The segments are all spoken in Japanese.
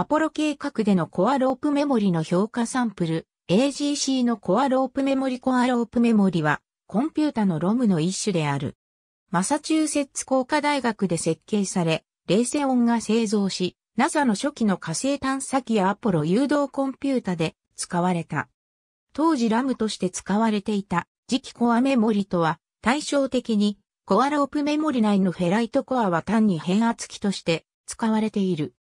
アポロ計画でのコアロープメモリの評価サンプル、AGC のコアロープメモリコアロープメモリは、コンピュータのロムの一種である。マサチューセッツ工科大学で設計され、レイセオンが製造し、NASA の初期の火星探査機やアポロ誘導コンピュータで使われた。当時ラムとして使われていた次期コアメモリとは対照的にコアロープメモリ内のフェライトコアは単に変圧器として使われている。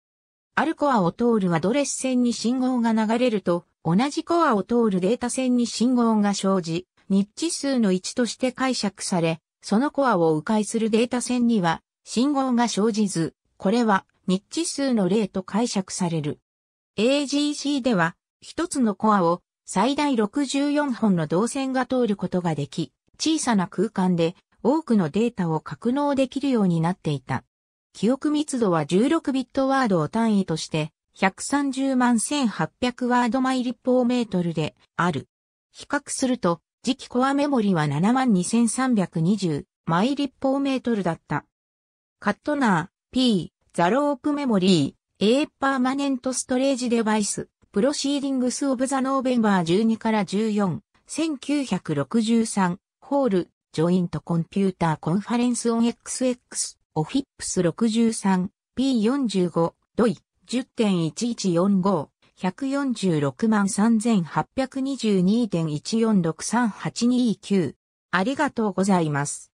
あるコアを通るアドレス線に信号が流れると、同じコアを通るデータ線に信号が生じ、ニッチ数の1として解釈され、そのコアを迂回するデータ線には信号が生じず、これはニッチ数の例と解釈される。AGC では、一つのコアを最大64本の導線が通ることができ、小さな空間で多くのデータを格納できるようになっていた。記憶密度は16ビットワードを単位として、130万1800ワードマイ立方メートルである。比較すると、次期コアメモリは72,320イ立方メートルだった。カットナー、P、ザロープメモリー、A パーマネントストレージデバイス、プロシーディングスオブザノーベンバー12から14、1963、ホール、ジョイントコンピューターコンファレンスオン XX。オフィップス 63P45 ドイ10.1145 1463822.1463829ありがとうございます。